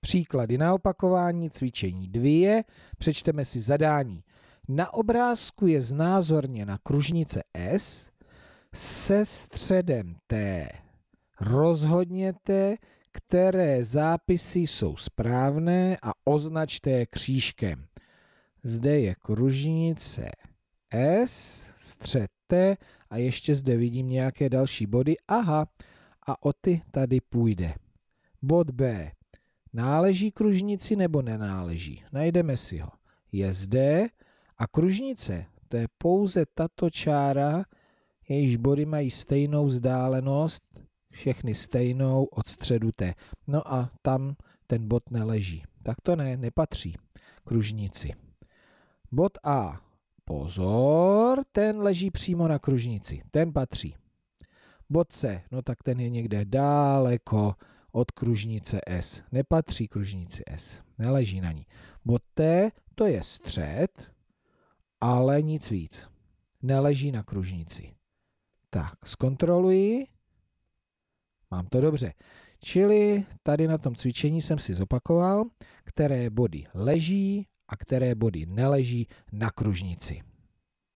Příklady na opakování, cvičení 2, přečteme si zadání. Na obrázku je znázorněna kružnice S se středem T. Rozhodněte, které zápisy jsou správné a označte je křížkem. Zde je kružnice S, střed T a ještě zde vidím nějaké další body. Aha, a o ty tady půjde. Bod B. Náleží kružnici nebo nenáleží? Najdeme si ho. Je zde a kružnice, to je pouze tato čára, jejíž body mají stejnou vzdálenost, všechny stejnou od středu T. No a tam ten bod neleží. Tak to ne, nepatří kružnici. Bod A. Pozor, ten leží přímo na kružnici, ten patří. Bod C, no tak ten je někde daleko od kružnice S. Nepatří kružnici S, neleží na ní. Bod T to je střed, ale nic víc. Neleží na kružnici. Tak, zkontroluji. Mám to dobře. Čili tady na tom cvičení jsem si zopakoval, které body leží a které body neleží na kružnici.